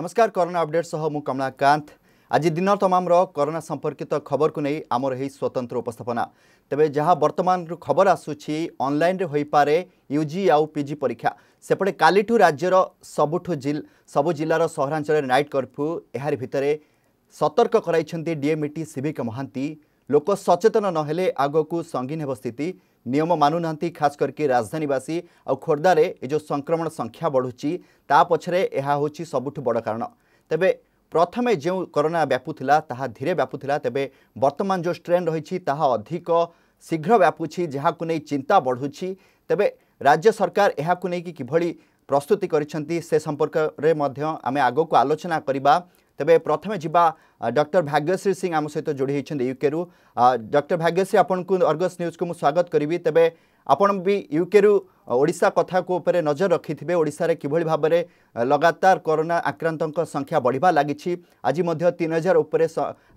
ନମସ୍କାର corona update ସହ ମୁଁ କମଳାକାନ୍ତ ଆଜି ଦିନ ତମାମର କରୋନା ସମ୍ପର୍କିତ ଖବରକୁ ନେଇ ଆମର ଏହି ସ୍ୱତନ୍ତ୍ର ଉପସ୍ଥାପନା ତେବେ ଯାହା ବର୍ତ୍ତମାନରୁ ଖବର ଆସୁଛି ଅନ୍ଲାଇନ୍ରେ ହୋଇପାରେ ୟୁ ଜି ଆଉ ପି ଜି ପରୀକ୍ଷା ସେପଟେ କାଲିଠୁ ରାଜ୍ୟର ସବୁଠୁ ସବୁ ଜିଲ୍ଲାର ସହରାଞ୍ଚଳରେ ନାଇଟ୍ କର୍ଫ୍ୟୁ ଏହାରି ଭିତରେ ସତର୍କ କରାଇଛନ୍ତି ଡିଏମ୍ଇଟି ସିଭିକ ମହାନ୍ତି ଲୋକ ସଚେତନ ନହେଲେ ଆଗକୁ ସଙ୍ଗୀନ ହେବ ସ୍ଥିତି ନିୟମ ମାନୁନାହାନ୍ତି ଖାସ୍ କରିକି ରାଜଧାନୀବାସୀ ଆଉ ଖୋର୍ଦ୍ଧାରେ ଏ ଯେଉଁ ସଂକ୍ରମଣ ସଂଖ୍ୟା ବଢ଼ୁଛି ତା ପଛରେ ଏହା ହେଉଛି ସବୁଠୁ ବଡ଼ କାରଣ ତେବେ ପ୍ରଥମେ ଯେଉଁ କରୋନା ବ୍ୟାପୁଥିଲା ତାହା ଧୀରେ ବ୍ୟାପୁଥିଲା ତେବେ ବର୍ତ୍ତମାନ ଯେଉଁ ଷ୍ଟ୍ରେନ୍ ରହିଛି ତାହା ଅଧିକ ଶୀଘ୍ର ବ୍ୟାପୁଛି ଯାହାକୁ ନେଇ ଚିନ୍ତା ବଢ଼ୁଛି ତେବେ ରାଜ୍ୟ ସରକାର ଏହାକୁ ନେଇକି କିଭଳି ପ୍ରସ୍ତୁତି କରିଛନ୍ତି ସେ ସମ୍ପର୍କରେ ମଧ୍ୟ ଆମେ ଆଗକୁ ଆଲୋଚନା କରିବା ତେବେ ପ୍ରଥମେ ଯିବା ଡକ୍ଟର ଭାଗ୍ୟଶ୍ରୀ ସିଂ ଆମ ସହିତ ଯୋଡ଼ି ହୋଇଛନ୍ତି ୟୁକେରୁ ଡକ୍ଟର ଭାଗ୍ୟଶ୍ରୀ ଆପଣଙ୍କୁ ଅର୍ଗସ୍ ନ୍ୟୁଜ୍କୁ ମୁଁ ସ୍ୱାଗତ କରିବି ତେବେ ଆପଣ ବି ୟୁକେରୁ ଓଡ଼ିଶା କଥାକୁ ଉପରେ ନଜର ରଖିଥିବେ ଓଡ଼ିଶାରେ କିଭଳି ଭାବରେ ଲଗାତାର କରୋନା ଆକ୍ରାନ୍ତଙ୍କ ସଂଖ୍ୟା ବଢ଼ିବା ଲାଗିଛି ଆଜି ମଧ୍ୟ ତିନି ହଜାର ଉପରେ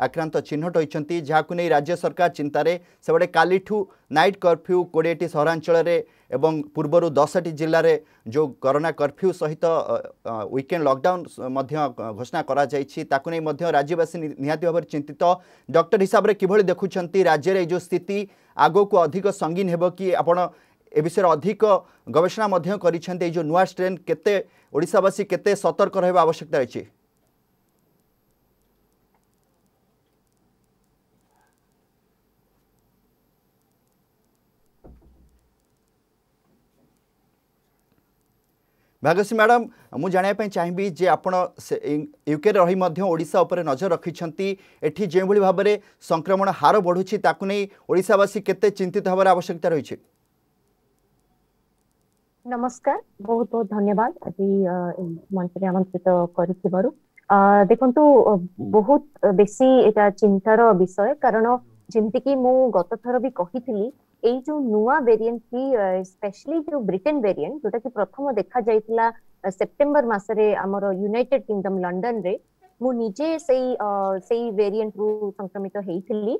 ଆକ୍ରାନ୍ତ ଚିହ୍ନଟ ହୋଇଛନ୍ତି ଯାହାକୁ ନେଇ ରାଜ୍ୟ ସରକାର ଚିନ୍ତାରେ ସେପଟେ କାଲିଠୁ ନାଇଟ୍ କର୍ଫ୍ୟୁ କୋଡ଼ିଏଟି ସହରାଞ୍ଚଳରେ ଏବଂ ପୂର୍ବରୁ ଦଶଟି ଜିଲ୍ଲାରେ ଯେଉଁ କରୋନା କର୍ଫ୍ୟୁ ସହିତ ୱିକେଣ୍ଡ ଲକଡାଉନ୍ ମଧ୍ୟ ଘୋଷଣା କରାଯାଇଛି ତାକୁ ନେଇ ମଧ୍ୟ ରାଜ୍ୟବାସୀ ନିହାତି ଭାବରେ ଚିନ୍ତିତ ଡକ୍ଟର ହିସାବରେ କିଭଳି ଦେଖୁଛନ୍ତି ରାଜ୍ୟରେ ଏ ଯେଉଁ ସ୍ଥିତି ଆଗକୁ ଅଧିକ ସଙ୍ଗୀନ ହେବ କି ଆପଣ ଏ ବିଷୟରେ ଅଧିକ ଗବେଷଣା ମଧ୍ୟ କରିଛନ୍ତି ଏଇ ଯେଉଁ ନୂଆ ଷ୍ଟ୍ରେନ୍ କେତେ ଓଡ଼ିଶାବାସୀ କେତେ ସତର୍କ ରହିବା ଆବଶ୍ୟକତା ରହିଛି ଭାଗ୍ୟଶ୍ରୀ ମ୍ୟାଡ଼ାମ୍ ମୁଁ ଜାଣିବା ପାଇଁ ଚାହିଁବି ଯେ ଆପଣ ୟୁକେରେ ରହି ମଧ୍ୟ ଓଡ଼ିଶା ଉପରେ ନଜର ରଖିଛନ୍ତି ଏଠି ଯେଉଁଭଳି ଭାବରେ ସଂକ୍ରମଣ ହାର ବଢ଼ୁଛି ତାକୁ ନେଇ ଓଡ଼ିଶାବାସୀ କେତେ ଚିନ୍ତିତ ହେବାର ଆବଶ୍ୟକତା ରହିଛି ନମସ୍କାର ବହୁତ ବହୁତ ଧନ୍ୟବାଦ ଆଜି ମଞ୍ଚରେ ଆମନ୍ତ୍ରିତ କରିଥିବାରୁ ଦେଖନ୍ତୁ ବହୁତ ବେଶୀ ଏଇଟା ଚିନ୍ତାର ବିଷୟ କାରଣ ଯେମିତିକି ମୁଁ ଗତ ଥର ବି କହିଥିଲି ଏଇ ଯୋଉ ନୂଆ ଭେରିଏଣ୍ଟ କି ସ୍ପେଶଲି ଯୋଉ ବ୍ରିଟେନ ଭେରିଏଣ୍ଟ ଯୋଉଟାକି ପ୍ରଥମ ଦେଖାଯାଇଥିଲା ସେପ୍ଟେମ୍ବର ମାସରେ ଆମର ୟୁନାଇଟେଡ କିଙ୍ଗଡମ ଲଣ୍ଡନରେ ମୁଁ ନିଜେ ସେଇ ସେଇ ଭେରିଏଣ୍ଟରୁ ସଂକ୍ରମିତ ହେଇଥିଲି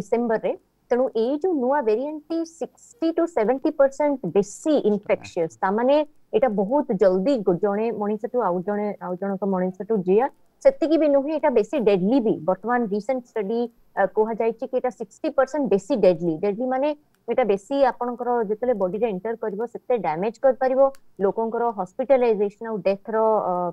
ଡିସେମ୍ବରରେ ତେଣୁ ଏଇ ଯୋଉ ନୂଆ ଭେରିଏଣ୍ଟଟି ସିକ୍ସଟି ଟୁ ସେଭେଣ୍ଟି ପରସେଣ୍ଟ ବେଶୀ ଇନଫେକ୍ସିୟସ୍ ତାମାନେ ଏଇଟା ବହୁତ ଜଲ୍ଦି ଜଣେ ମଣିଷଠୁ ଆଉ ଜଣେ ଆଉ ଜଣଙ୍କ ମଣିଷଠୁ ଯିଏ ସେତିକି ବି ନୁହେଁ ଏଇଟା ବେଶୀ ଡେଡଲି ବି ବର୍ତ୍ତମାନ ରିସେଣ୍ଟ ଷ୍ଟଡି କୁହାଯାଇଛି କି ଏଇଟା ସିକ୍ସଟି ପରସେଣ୍ଟ ବେଶୀ ଡେଡଲି ଡେଡଲି ମାନେ ଏଇଟା ବେଶୀ ଆପଣଙ୍କର ଯେତେବେଳେ ବଡିରେ ଏଣ୍ଟର କରିବ ସେତେ ଡ୍ୟାମେଜ କରିପାରିବ ଲୋକଙ୍କର ହସ୍ପିଟାଲାଇଜେସନ ଆଉ ଡେଥର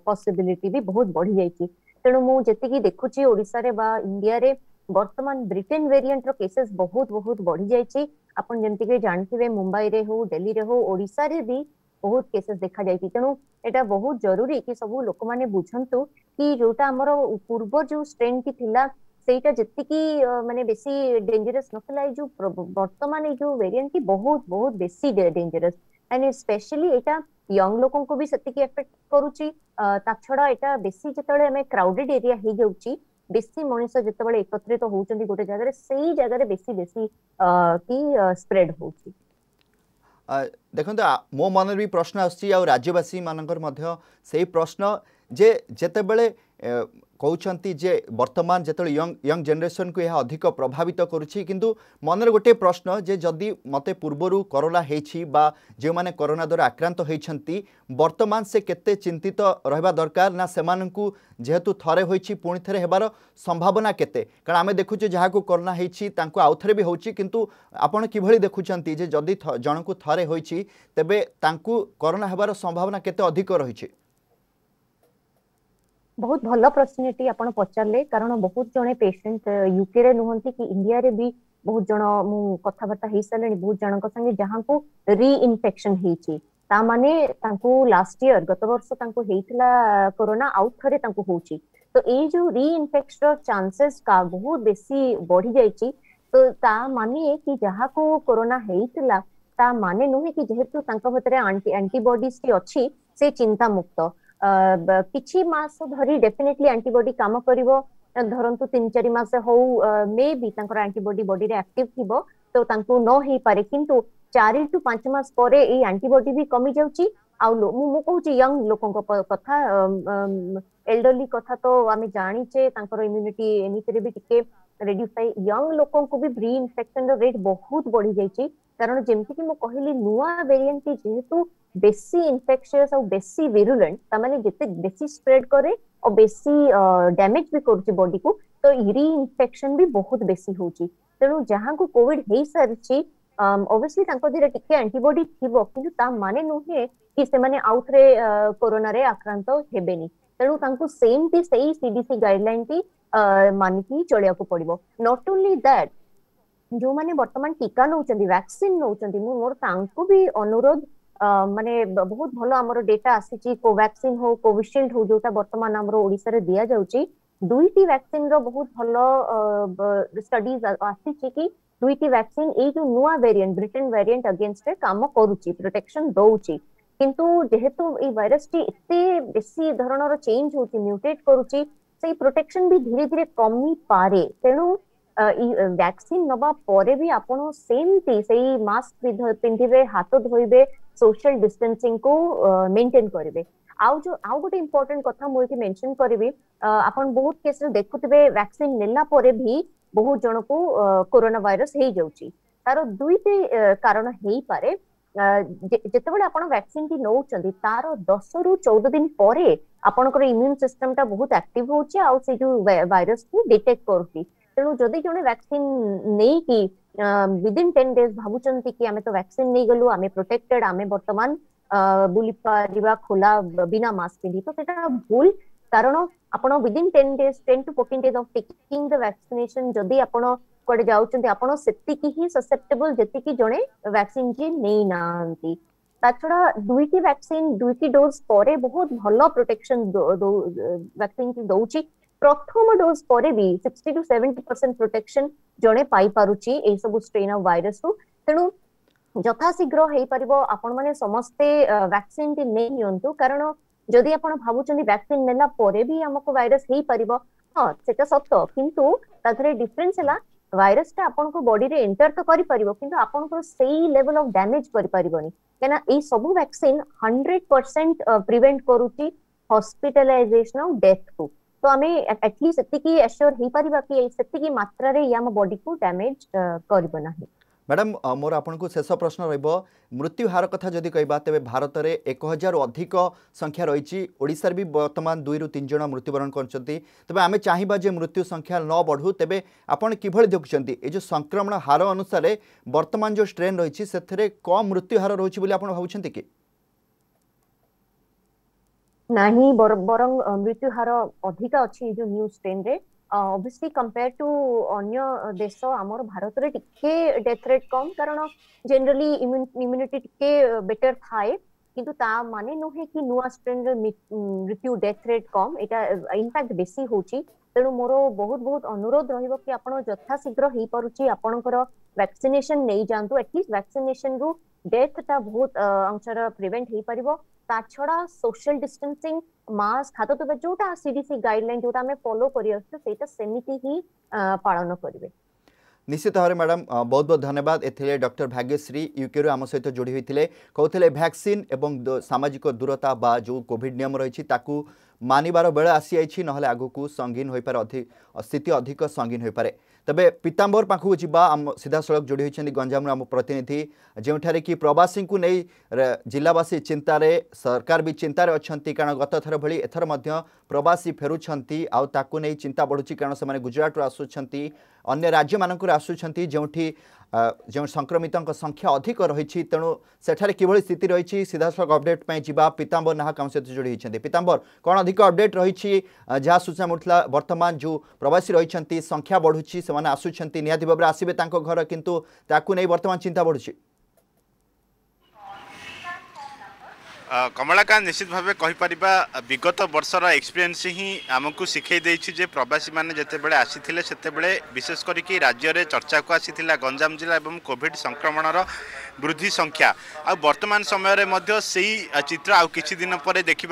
ପସିବିଲିଟି ବି ବହୁତ ବଢିଯାଇଛି ତେଣୁ ମୁଁ ଯେତିକି ଦେଖୁଛି ଓଡ଼ିଶାରେ ବା ଇଣ୍ଡିଆରେ ବର୍ତ୍ତମାନ ବ୍ରିଟେନ ଭେରିଏଣ୍ଟର କେସେସ୍ ବହୁତ ବହୁତ ବଢିଯାଇଛି ଆପଣ ଯେମିତିକି ଜାଣିଥିବେ ମୁମ୍ବାଇରେ ହଉ ଡେଲିରେ ହଉ ଓଡ଼ିଶାରେ ବି ବହୁତ କେସେସ୍ ଦେଖାଯାଇଛି ତେଣୁ ଏଇଟା ବହୁତ ଜରୁରୀ କି ସବୁ ଲୋକମାନେ ବୁଝନ୍ତୁ କି ଯୋଉଟା ଆମର ପୂର୍ବ ଯୋଉ ଷ୍ଟ୍ରେନ୍ଟି ଥିଲା ସେଇଟା ଯେତିକି ମାନେ ବେଶୀ ଡେଞ୍ଜରସ୍ ନଥିଲା ଏଇ ଯୋଉ ବର୍ତ୍ତମାନ ଏଇ ଯୋଉ ଭେରିଏଣ୍ଟଟି ବହୁତ ବହୁତ ବେଶୀ ଡେଞ୍ଜରସ୍ ଆଣ୍ଡ ସ୍ପେଶିଆଲି ଏଇଟା ୟଙ୍ଗ ଲୋକଙ୍କୁ ବି ସେତିକି ଏଫେକ୍ଟ କରୁଛି ତା ଛଡା ଏଇଟା ବେଶୀ ଯେତେବେଳେ ଆମେ କ୍ରାଉଡେଡ ଏରିଆ ହେଇଯାଉଛି ବେଶୀ ମଣିଷ ଯେତେବେଳେ ଏକତ୍ରିତ ହଉଛନ୍ତି ଗୋଟେ ଜାଗାରେ ସେଇ ଜାଗାରେ ବେଶୀ ବେଶୀ କି ସ୍ପ୍ରେଡ ହଉଛି ଦେଖନ୍ତୁ ମୋ ମନରେ ବି ପ୍ରଶ୍ନ ଆସୁଛି ଆଉ ରାଜ୍ୟବାସୀମାନଙ୍କର ମଧ୍ୟ ସେଇ ପ୍ରଶ୍ନ ଯେ ଯେତେବେଳେ କହୁଛନ୍ତି ଯେ ବର୍ତ୍ତମାନ ଯେତେବେଳେ ୟଙ୍ଗ ୟଙ୍ଗ ଜେନେରେସନକୁ ଏହା ଅଧିକ ପ୍ରଭାବିତ କରୁଛି କିନ୍ତୁ ମନରେ ଗୋଟିଏ ପ୍ରଶ୍ନ ଯେ ଯଦି ମୋତେ ପୂର୍ବରୁ କରୋନା ହେଇଛି ବା ଯେଉଁମାନେ କରୋନା ଦ୍ୱାରା ଆକ୍ରାନ୍ତ ହୋଇଛନ୍ତି ବର୍ତ୍ତମାନ ସେ କେତେ ଚିନ୍ତିତ ରହିବା ଦରକାର ନା ସେମାନଙ୍କୁ ଯେହେତୁ ଥରେ ହୋଇଛି ପୁଣି ଥରେ ହେବାର ସମ୍ଭାବନା କେତେ କାରଣ ଆମେ ଦେଖୁଛୁ ଯାହାକୁ କରୋନା ହେଇଛି ତାଙ୍କୁ ଆଉଥରେ ବି ହେଉଛି କିନ୍ତୁ ଆପଣ କିଭଳି ଦେଖୁଛନ୍ତି ଯେ ଯଦି ଜଣଙ୍କୁ ଥରେ ହୋଇଛି ତେବେ ତାଙ୍କୁ କରୋନା ହେବାର ସମ୍ଭାବନା କେତେ ଅଧିକ ରହିଛି ବହୁତ ଭଲ ପ୍ରଶ୍ନଟି ଆପଣ ପଚାରିଲେ କାରଣ ବହୁତ ଜଣେ ପେସେଣ୍ଟ ୟୁକେରେ ନୁହନ୍ତି କି ଇଣ୍ଡିଆରେ ବି ବହୁତ ଜଣ ମୁଁ କଥାବାର୍ତ୍ତା ହେଇସାରିଲେଣି ବହୁତ ଜଣଙ୍କ ସାଙ୍ଗେ ଯାହାଙ୍କୁ ରିଇନଫେକ୍ସନ ହେଇଛି ତା ମାନେ ତାଙ୍କୁ ଲାଷ୍ଟ ଇୟର ଗତ ବର୍ଷ ତାଙ୍କୁ ହେଇଥିଲା କରୋନା ଆଉ ଥରେ ତାଙ୍କୁ ହଉଛି ତ ଏଇ ଯୋଉ ରିଇନଫେକ୍ସର ଚାନ୍ସେସ ବହୁତ ବେଶୀ ବଢି ଯାଇଛି ତ ତା ମାନେ କି ଯାହାକୁ କରୋନା ହେଇଥିଲା ତା ମାନେ ନୁହେଁ କି ଯେହେତୁ ତାଙ୍କ ଭିତରେ ଆଣ୍ଟି ଆଣ୍ଟିବଡିଜଟି ଅଛି ସେ ଚିନ୍ତାମୁକ୍ତ କିଛି ମାସ ଧରି ଡେଫିନେଟଲି ଆଣ୍ଟିବଡି କାମ କରିବ ଧରନ୍ତୁ ତିନି ଚାରି ମାସ ହଉ ମେ ବି ତାଙ୍କର ଆଣ୍ଟିବଡି ବଡିରେ ଆକ୍ଟିଭ ଥିବ ତ ତାଙ୍କୁ ନ ହେଇପାରେ କିନ୍ତୁ ଚାରି ଟୁ ପାଞ୍ଚ ମାସ ପରେ ଏଇ ଆଣ୍ଟିବଡି ବି କମି ଯାଉଛି ଆଉ ମୁଁ ମୁଁ କହୁଛି ୟଙ୍ଗ ଲୋକଙ୍କ କଥା ଏଲ୍ଡରଲି କଥା ତ ଆମେ ଜାଣିଛେ ତାଙ୍କର ଇମ୍ୟୁନିଟି ଏମିତିରେ ବି ଟିକେ ରେଡ୍ୟୁସ୍ ଥାଏ ୟଙ୍ଗ ଲୋକଙ୍କୁ ବି ରି ଇନଫେକ୍ସନର ରେଟ୍ ବହୁତ ବଢି ଯାଇଛି କାରଣ ଯେମିତିକି ମୁଁ କହିଲି ନୂଆ ଭେରିଏଣ୍ଟଟି ଯେହେତୁ बेसी इनफेक्शियस और बेसी विरुलेंट तमाने जिते बेसी स्प्रेड करे और बेसी डैमेज भी करुचे बॉडी को तो इरी इनफेक्शन भी बहुत बेसी होची तेणु जहाँ को कोविड हो सारी ऑब्वियसली तांको दिरे टिके एंटीबॉडी थिबो किंतु ता माने नुहे कि से माने आउथरे कोरोना रे आक्रांत हेबेनी तेणु तांको सेम ती सही सीडीसी गाइडलाइन ती मानिकी चलिया को पड़िबो नॉट ओनली दैट जो माने वर्तमान टीका नउचंदी वैक्सीन नउचंदी मोर तांको भी अनुरोध মানে বহুত ভাল আমার ডেটা আসিছি কোভ্যাকসিন হো কোভিশিল্ড হো যেটা বর্তমান আমার ওড়িশার দিয়া যাচ্ছে দুইটি ভ্যাকসিন র বহুত ভাল স্টডিজ আসিছি কি দুইটি ভ্যাকসিন এই যে নূয়া ভেরিয়েন্ট ব্রিটেন ভেরিয়েন্ট আগেনস্ট রে কাম করুচি প্রোটেকশন দউচি কিন্তু যেহেতু এই ভাইরসটি এতে বেশি ধরনের চেঞ্জ হচ্ছে মিউটেট করুচি সেই প্রোটেকশন বি ধীরে ধীরে কমি পারে তেণু ভ্যাকসিন নবা পরে বি আপন সেমতি সেই মাস্ক পিঁধিবে হাত ধোইবে সোশিয়াল ଡିଷ୍ଟାନ୍ସିଂ କୁ ମେଣ୍ଟେନ କରିବେ ଆଉ ଯୋଉ ଆଉ ଗୋଟେ ଇମ୍ପୋର୍ଟାଣ୍ଟ କଥା ମୁଁ ଏଠି ମେନସନ କରିବି ଆପଣ ବହୁତ କେସରେ ଦେଖୁଥିବେ ଭ୍ୟାକ୍ସିନ ନେଲା ପରେ ବି ବହୁତ ଜଣକୁ କୋରୋନା ଭାଇରସ ହେଇଯାଉଛି ତାର ଦୁଇଟି କାରଣ ହେଇପାରେ ଯେତେବେଳେ ଆପଣ ଟି ନେଉଛନ୍ତି ତାର ଦଶରୁ ଚଉଦ ଦିନ ପରେ ଆପଣଙ୍କର ଇମ୍ୟୁନ ସିଷ୍ଟମଟା ବହୁତ ଆକ୍ଟିଭ ହଉଛି ଆଉ ସେଇ ଯୋଉ ଭାଇରସକୁ ଡିଟେକ୍ଟ କରୁଛି ତେଣୁ ଯଦି ଜଣେ ଭ୍ୟାକ୍ସିନ ନେଇକି विदिन टेन डेज भावुं कि आम तो वैक्सीन नहीं गलु आम प्रोटेक्टेड आम बर्तमान बुली पार खोला बिना मास्क पिंधि तो सेटा भूल कारण आपण within ten days ten to fourteen days of taking the vaccination जदि आपण कुआडे जाउचंती आपण सेतिकी ही ससेप्टेबल जेतिकी जणे वैक्सीन जी नेई नांती ताछड़ा दुईटी वैक्सीन दुईटी डोज परे बहुत भल प्रोटेक्शन वैक्सीन ପ୍ରଥମ ଡୋଜ୍ ପରେ ବି sixty to seventy percent protection ଜଣେ ପାଇପାରୁଛି ଏଇସବୁ ଷ୍ଟ୍ରେନ୍ ଅଫ୍ ଭାଇରସରୁ ତେଣୁ ଯଥାଶୀଘ୍ର ହେଇପାରିବ ଆପଣମାନେ ସମସ୍ତେ ଭ୍ୟାକ୍ସିନଟି ନେଇ ନିଅନ୍ତୁ କାରଣ ଯଦି ଆପଣ ଭାବୁଛନ୍ତି ଭ୍ୟାକ୍ସିନ ନେଲା ପରେ ବି ଆମକୁ ଭାଇରସ ହେଇପାରିବ ହଁ ସେଟା ସତ କିନ୍ତୁ ତା ଦେହରେ ଡିଫରେନ୍ସ ହେଲା ଭାଇରସଟା ଆପଣଙ୍କ ବଡିରେ ଏଣ୍ଟର ତ କରିପାରିବ କିନ୍ତୁ ଆପଣଙ୍କର ସେଇ ଲେଭଲ ଅଫ୍ ଡ୍ୟାମେଜ କରିପାରିବନି କାହିଁକିନା ଏଇ ସବୁ ଭ୍ୟାକ୍ସିନ ହଣ୍ଡ୍ରେଡ୍ ପରସେଣ୍ଟ ପ୍ରିଭେଣ୍ଟ କରୁଛି ହସ୍ପିଟାଲାଇଜେସନ ଆଉ ଡେଥ୍ କୁ ଆମେ ଆଟଲିଷ୍ଟ ଏତିକି ଆସ୍ୟୋର ହେଇପାରିବା କି ସେତିକି ମାତ୍ରାରେ ଇଏ ଆମ ବଡିକୁ ଡ୍ୟାମେଜ କରିବ ନାହିଁ ମ୍ୟାଡ଼ାମ୍ ମୋର ଆପଣଙ୍କୁ ଶେଷ ପ୍ରଶ୍ନ ରହିବ ମୃତ୍ୟୁ ହାର କଥା ଯଦି କହିବା ତେବେ ଭାରତରେ ଏକ ହଜାରରୁ ଅଧିକ ସଂଖ୍ୟା ରହିଛି ଓଡ଼ିଶାରେ ବି ବର୍ତ୍ତମାନ ଦୁଇରୁ ତିନି ଜଣ ମୃତ୍ୟୁବରଣ କରିଛନ୍ତି ତେବେ ଆମେ ଚାହିଁବା ଯେ ମୃତ୍ୟୁ ସଂଖ୍ୟା ନ ବଢ଼ୁ ତେବେ ଆପଣ କିଭଳି ଦେଖୁଛନ୍ତି ଏ ଯେଉଁ ସଂକ୍ରମଣ ହାର ଅନୁସାରେ ବର୍ତ୍ତମାନ ଯେଉଁ ଷ୍ଟ୍ରେନ୍ ରହିଛି ସେଥିରେ କମ୍ ମୃତ୍ୟୁ ହାର ରହୁଛି ବୋଲି ଆପଣ ଭାବୁଛନ୍ତି କି ନାହିଁ ବରଂ ମୃତ୍ୟୁ ହାର ଅଧିକା ଅଛି ଏଇ ଯୋଉ ନ୍ୟୁ ଷ୍ଟ୍ରେନ୍ରେ ଅବଭିୟସଲି କମ୍ପେୟାର ଟୁ ଅନ୍ୟ ଦେଶ ଆମର ଭାରତରେ ଟିକେ ଡେଥ୍ ରେଟ୍ କମ୍ କାରଣ ଜେନେରାଲି ଇମ୍ୟୁନିଟି ଟିକେ ବେଟର ଥାଏ କିନ୍ତୁ ତା ମାନେ ନୁହେଁ କି ନୂଆ ଷ୍ଟ୍ରେନ୍ରେ ମୃତ୍ୟୁ ଡେଥ୍ ରେଟ୍ କମ୍ ଏଇଟା ଇନଫ୍ୟାକ୍ଟ ବେଶୀ ହଉଛି ତେଣୁ ମୋର ବହୁତ ବହୁତ ଅନୁରୋଧ ରହିବ କି ଆପଣ ଯଥାଶୀଘ୍ର ହେଇପାରୁଛି ଆପଣଙ୍କର ଭ୍ୟାକ୍ସିନେସନ ନେଇଯାଆନ୍ତୁ ଆଟଲିଷ୍ଟ ଭ୍ୟାକ୍ସିନେସନରୁ ଡେଥଟା ବହୁତ ଅଂଶର ପ୍ରିଭେଣ୍ଟ ହେଇପାରିବ ତା ଛଡା ସୋସିଆଲ ଡିଷ୍ଟାନ୍ସିଂ ମାସ୍କ ହାତ ଧୋଇବା ଯୋଉଟା ସିଡିସି ଗାଇଡଲାଇନ ଯୋଉଟା ଆମେ ଫଲୋ କରିଆସୁଛୁ ସେଇଟା ସେମିତି ହିଁ ପାଳନ କରିବେ ନିଶ୍ଚିତ ଭାବରେ ମ୍ୟାଡ଼ାମ୍ ବହୁତ ବହୁତ ଧନ୍ୟବାଦ ଏଥିରେ ଡକ୍ଟର ଭାଗ୍ୟଶ୍ରୀ ୟୁକେରୁ ଆମ ସହିତ ଯୋଡ଼ି ହୋଇଥିଲେ କହୁଥିଲେ ଭ୍ୟାକ୍ସିନ୍ ଏବଂ ସାମାଜିକ ଦୂରତା ବା ଯେଉଁ କୋଭିଡ଼ ନିୟମ ରହିଛି ତାକୁ ମାନିବାର ବେଳ ଆସିଯାଇଛି ନହେଲେ ଆଗକୁ ସଙ୍ଗୀନ ହୋଇପାରେ ସ୍ଥିତି ଅଧିକ ସଙ୍ଗୀନ ହୋଇପାରେ তবে পিতাম্বর পাখু যা সিধাসলখ যোড়ি হয়েছেন গঞ্জামর আম প্রতিনিধি যেঠারে কি প্রবাসী নেই জেলাবাসী চিন্তার সরকার বি চিন্তার অনেক কারণ গতথর ভি এথর প্রবাসী ফেরুচ্ছেন আউ তাকে চিন্তা বড়ুচি কারণ সে গুজরাটর আসুচ্ছেন ଅନ୍ୟ ରାଜ୍ୟମାନଙ୍କରୁ ଆସୁଛନ୍ତି ଯେଉଁଠି ଯେଉଁ ସଂକ୍ରମିତଙ୍କ ସଂଖ୍ୟା ଅଧିକ ରହିଛି ତେଣୁ ସେଠାରେ କିଭଳି ସ୍ଥିତି ରହିଛି ସିଧାସଳଖ ଅପଡେଟ୍ ପାଇଁ ଯିବା ପିତାମ୍ବର ନାହକ ଆମ ସହିତ ଯୋଡ଼ି ହୋଇଛନ୍ତି ପିତାମ୍ବର କ'ଣ ଅଧିକ ଅପଡେଟ୍ ରହିଛି ଯାହା ସୂଚନା ମିଳୁଥିଲା ବର୍ତ୍ତମାନ ଯେଉଁ ପ୍ରବାସୀ ରହିଛନ୍ତି ସଂଖ୍ୟା ବଢ଼ୁଛି ସେମାନେ ଆସୁଛନ୍ତି ନିହାତି ଭାବରେ ଆସିବେ ତାଙ୍କ ଘର କିନ୍ତୁ ତାକୁ ନେଇ ବର୍ତ୍ତମାନ ଚିନ୍ତା ବଢ଼ୁଛି কমলাকান্ত নিশ্চিত ভাবে কহিপারিবা বিগত বর্ষর এক্সপিরিয়েন্স হি আমাকে শিখাই দেইছি যে প্রবাসী মানে যেতবে আসিলে সেতবে বিশেষ করি রাজ্যের চর্চাকু আসিলা গঞ্জাম জেলা এবং কোভিড সংক্রমণর বৃদ্ধি সংখ্যা আর্তমান সময়ের মধ্য সেই চিত্র আউ কিছু দিন পরে দেখা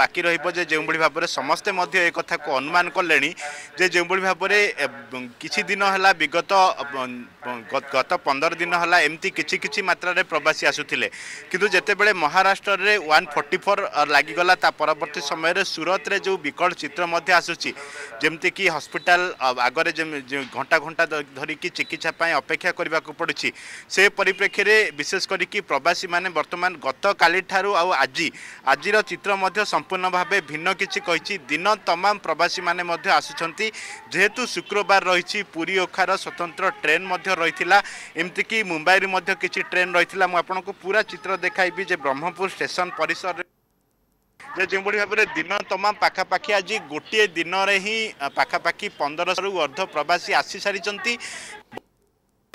বাকি রহব যে যেভাবে ভাবে সমস্তে মধ্য এ কথা অনুমান কলে যে যেভাবে ভাবে কিছু দিন হল বিগত গত পনের দিন হল এমতি কিছু কিছু মাত্রার প্রবাসী আসুলে কিন্তু যেতবে মহারাষ্ট্রের ওয়ান ফর্টি ফোর লাগিগাল তা পরবর্তী সময়ের সুরতরে যে বিকট চিত্র আসুচি আসুচি কি হসপিটাল আগরে ঘণ্টা ঘণ্টা ধরিকি চিকিৎসা পাই অপেক্ষা করা পড়ুছি সে পরিপ্রেক্ষী বিশেষ করি প্রবাসী মানে বর্তমান গতকালি ঠারু আজি আজির চিত্র মধ্যে সম্পূর্ণ ভাবে ভিন্ন কিছু কিন্তু দিন তমাম প্রবাসী মানে আসুচার যেহেতু শুক্রবার রয়েছে পুরী ওখার স্বতন্ত্র ট্রেন মধ্যে ରହିଥିଲା ଏମିତିକି ମୁମ୍ବାଇରୁ ମଧ୍ୟ କିଛି ଟ୍ରେନ୍ ରହିଥିଲା ମୁଁ ଆପଣଙ୍କୁ ପୁରା ଚିତ୍ର ଦେଖାଇବି ଯେ ବ୍ରହ୍ମପୁର ଷ୍ଟେସନ ପରିସରରେ ଯେ ଯେଉଁଭଳି ଭାବରେ ଦିନ ତମାମ ପାଖାପାଖି ଆଜି ଗୋଟିଏ ଦିନରେ ହିଁ ପାଖାପାଖି ପନ୍ଦରଶହରୁ ଅର୍ଦ୍ଧ ପ୍ରବାସୀ ଆସିସାରିଛନ୍ତି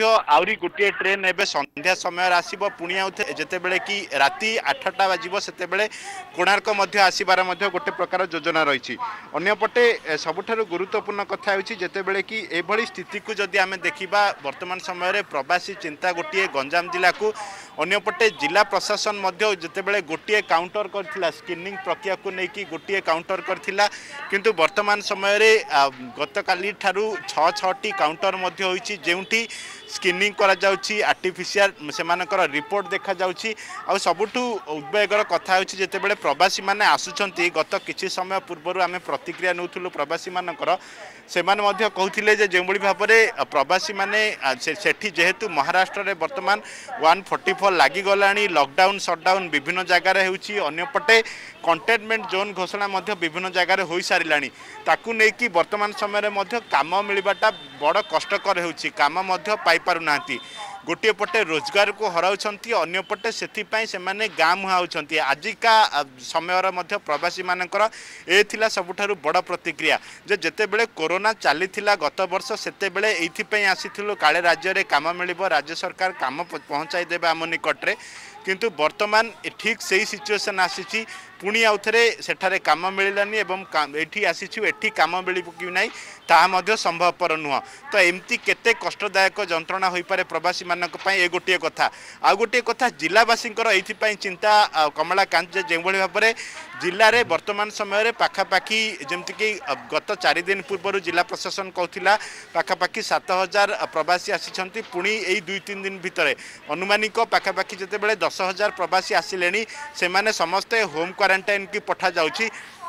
ଆହୁରି ଗୋଟିଏ ଟ୍ରେନ୍ ଏବେ ସନ୍ଧ୍ୟା ସମୟରେ ଆସିବ ପୁଣି ଆଉଥରେ ଯେତେବେଳେ କି ରାତି ଆଠଟା ବାଜିବ ସେତେବେଳେ କୋଣାର୍କ ମଧ୍ୟ ଆସିବାର ମଧ୍ୟ ଗୋଟେ ପ୍ରକାର ଯୋଜନା ରହିଛି ଅନ୍ୟପଟେ ସବୁଠାରୁ ଗୁରୁତ୍ୱପୂର୍ଣ୍ଣ କଥା ହେଉଛି ଯେତେବେଳେ କି ଏଭଳି ସ୍ଥିତିକୁ ଯଦି ଆମେ ଦେଖିବା ବର୍ତ୍ତମାନ ସମୟରେ ପ୍ରବାସୀ ଚିନ୍ତା ଗୋଟିଏ ଗଞ୍ଜାମ ଜିଲ୍ଲାକୁ ଅନ୍ୟପଟେ ଜିଲ୍ଲା ପ୍ରଶାସନ ମଧ୍ୟ ଯେତେବେଳେ ଗୋଟିଏ କାଉଣ୍ଟର କରିଥିଲା ସ୍କ୍ରିନିଂ ପ୍ରକ୍ରିୟାକୁ ନେଇକି ଗୋଟିଏ କାଉଣ୍ଟର କରିଥିଲା କିନ୍ତୁ ବର୍ତ୍ତମାନ ସମୟରେ ଗତକାଲି ଠାରୁ ଛଅ ଛଅଟି କାଉଣ୍ଟର ମଧ୍ୟ ହୋଇଛି ଯେଉଁଠି ସ୍କିନିଂ କରାଯାଉଛି ଆର୍ଟିଫିସିଆଲ ସେମାନଙ୍କର ରିପୋର୍ଟ ଦେଖାଯାଉଛି ଆଉ ସବୁଠୁ ଉଦ୍ବେଗର କଥା ହେଉଛି ଯେତେବେଳେ ପ୍ରବାସୀମାନେ ଆସୁଛନ୍ତି ଗତ କିଛି ସମୟ ପୂର୍ବରୁ ଆମେ ପ୍ରତିକ୍ରିୟା ନେଉଥିଲୁ ପ୍ରବାସୀମାନଙ୍କର ସେମାନେ ମଧ୍ୟ କହୁଥିଲେ ଯେ ଯେଉଁଭଳି ଭାବରେ ପ୍ରବାସୀମାନେ ସେଠି ଯେହେତୁ ମହାରାଷ୍ଟ୍ରରେ ବର୍ତ୍ତମାନ ୱାନ୍ ଫର୍ଟି ଫୋର୍ ଲାଗିଗଲାଣି ଲକଡାଉନ୍ ସଟ୍ଡାଉନ୍ ବିଭିନ୍ନ ଜାଗାରେ ହେଉଛି ଅନ୍ୟପଟେ କଣ୍ଟେନମେଣ୍ଟ ଜୋନ୍ ଘୋଷଣା ମଧ୍ୟ ବିଭିନ୍ନ ଜାଗାରେ ହୋଇସାରିଲାଣି ତାକୁ ନେଇକି ବର୍ତ୍ତମାନ ସମୟରେ ମଧ୍ୟ କାମ ମିଳିବାଟା ବଡ଼ କଷ୍ଟକର ହେଉଛି କାମ ମଧ୍ୟ ପାଇ ପାରୁନାହାନ୍ତି ଗୋଟିଏ ପଟେ ରୋଜଗାରକୁ ହରାଉଛନ୍ତି ଅନ୍ୟପଟେ ସେଥିପାଇଁ ସେମାନେ ଗାଁ ମୁହାଉଛନ୍ତି ଆଜିକା ସମୟର ମଧ୍ୟ ପ୍ରବାସୀମାନଙ୍କର ଏ ଥିଲା ସବୁଠାରୁ ବଡ଼ ପ୍ରତିକ୍ରିୟା ଯେ ଯେତେବେଳେ କୋରୋନା ଚାଲିଥିଲା ଗତ ବର୍ଷ ସେତେବେଳେ ଏଇଥିପାଇଁ ଆସିଥିଲୁ କାଳେ ରାଜ୍ୟରେ କାମ ମିଳିବ ରାଜ୍ୟ ସରକାର କାମ ପହଞ୍ଚାଇ ଦେବେ ଆମ ନିକଟରେ କିନ୍ତୁ ବର୍ତ୍ତମାନ ଠିକ୍ ସେଇ ସିଚୁଏସନ୍ ଆସିଛି ପୁଣି ଆଉ ଥରେ ସେଠାରେ କାମ ମିଳିଲାନି ଏବଂ ଏଠି ଆସିଛୁ ଏଠି କାମ ମିଳିବ କି ନାହିଁ ତାହା ମଧ୍ୟ ସମ୍ଭବପର ନୁହଁ ତ ଏମିତି କେତେ କଷ୍ଟଦାୟକ ଯନ୍ତ୍ରଣା ହୋଇପାରେ ପ୍ରବାସୀମାନଙ୍କ ପାଇଁ ଏ ଗୋଟିଏ କଥା ଆଉ ଗୋଟିଏ କଥା ଜିଲ୍ଲାବାସୀଙ୍କର ଏଇଥିପାଇଁ ଚିନ୍ତା କମଳାକାନ୍ତ ଯେ ଯେଉଁଭଳି ଭାବରେ ଜିଲ୍ଲାରେ ବର୍ତ୍ତମାନ ସମୟରେ ପାଖାପାଖି ଯେମିତିକି ଗତ ଚାରିଦିନ ପୂର୍ବରୁ ଜିଲ୍ଲା ପ୍ରଶାସନ କହୁଥିଲା ପାଖାପାଖି ସାତ ହଜାର ପ୍ରବାସୀ ଆସିଛନ୍ତି ପୁଣି ଏଇ ଦୁଇ ତିନି ଦିନ ଭିତରେ ଅନୁମାନିକ ପାଖାପାଖି ଯେତେବେଳେ ଦଶ ହଜାର ପ୍ରବାସୀ ଆସିଲେଣି ସେମାନେ ସମସ୍ତେ ହୋମ୍ କ୍ୱାରେଣ୍ଟାଇନ୍ क्वारंटाइन की पठा जा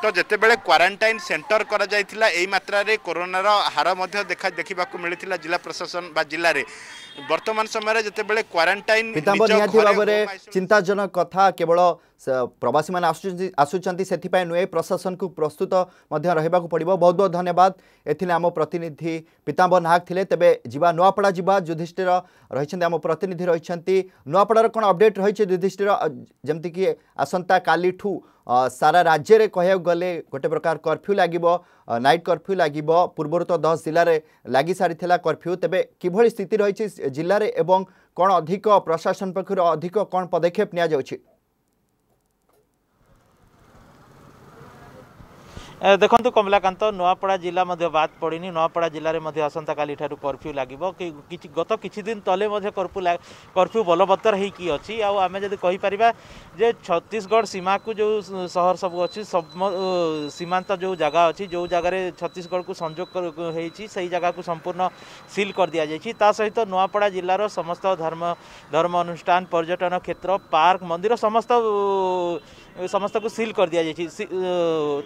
ତ ଯେତେବେଳେ କ୍ୱାରେଣ୍ଟାଇନ୍ ସେଣ୍ଟର କରାଯାଇଥିଲା ଏହି ମାତ୍ରାରେ କରୋନାର ହାର ମଧ୍ୟ ଦେଖା ଦେଖିବାକୁ ମିଳିଥିଲା ଜିଲ୍ଲା ପ୍ରଶାସନ ବା ଜିଲ୍ଲାରେ ବର୍ତ୍ତମାନ ସମୟରେ ଯେତେବେଳେ କ୍ୱାରେଣ୍ଟାଇନ୍ ନିହାତି ଭାବରେ ଚିନ୍ତାଜନକ କଥା କେବଳ ପ୍ରବାସୀମାନେ ଆସୁଛନ୍ତି ଆସୁଛନ୍ତି ସେଥିପାଇଁ ନୁହେଁ ପ୍ରଶାସନକୁ ପ୍ରସ୍ତୁତ ମଧ୍ୟ ରହିବାକୁ ପଡ଼ିବ ବହୁତ ବହୁତ ଧନ୍ୟବାଦ ଏଥିରେ ଆମ ପ୍ରତିନିଧି ପୀତାମ୍ବର ନାହାକ ଥିଲେ ତେବେ ଯିବା ନୂଆପଡ଼ା ଯିବା ଯୁଧିଷ୍ଠିର ରହିଛନ୍ତି ଆମ ପ୍ରତିନିଧି ରହିଛନ୍ତି ନୂଆପଡ଼ାର କ'ଣ ଅପଡ଼େଟ୍ ରହିଛି ଯୁଧିଷ୍ଠିର ଯେମିତିକି ଆସନ୍ତାକାଲିଠୁ ସାରା ରାଜ୍ୟରେ କହିବାକୁ গলে গোটে প্রকার কর্ফ্যু লাগিব নাইট কর্ফ্যু লাগিব পূর্বর তো দশ জেলার লাগি সারি কর্ফ্যু তেবে কিভাবে স্থিতি রয়েছে জেলার এবং কোণ অধিক প্রশাসন পক্ষ অধিক কোণ পদক্ষেপ নিয়া যাচ্ছে देख्नु कमलाकान्त नुवापडा जिल्ला बा जिल्ला पढि ना जासनकालीठ कर्फ्यु लाग गत कि तले मफ्यु कर्फ्यू बलवत्तर हैक अहिले आउँदै जे छ सीमा जो सहर सबै सीमांत जो जग्गा अहिले जो जग्गा छतिशगढको संजो सही जग्गा सम्पूर्ण सल् गरिदिन्छ त सहित ना जा समस्त धर्म अनुष्ठान पर्यटन क्षेत्र पार्क मंदिर समस्त ସମସ୍ତଙ୍କୁ ସିଲ୍ କରିଦିଆଯାଇଛି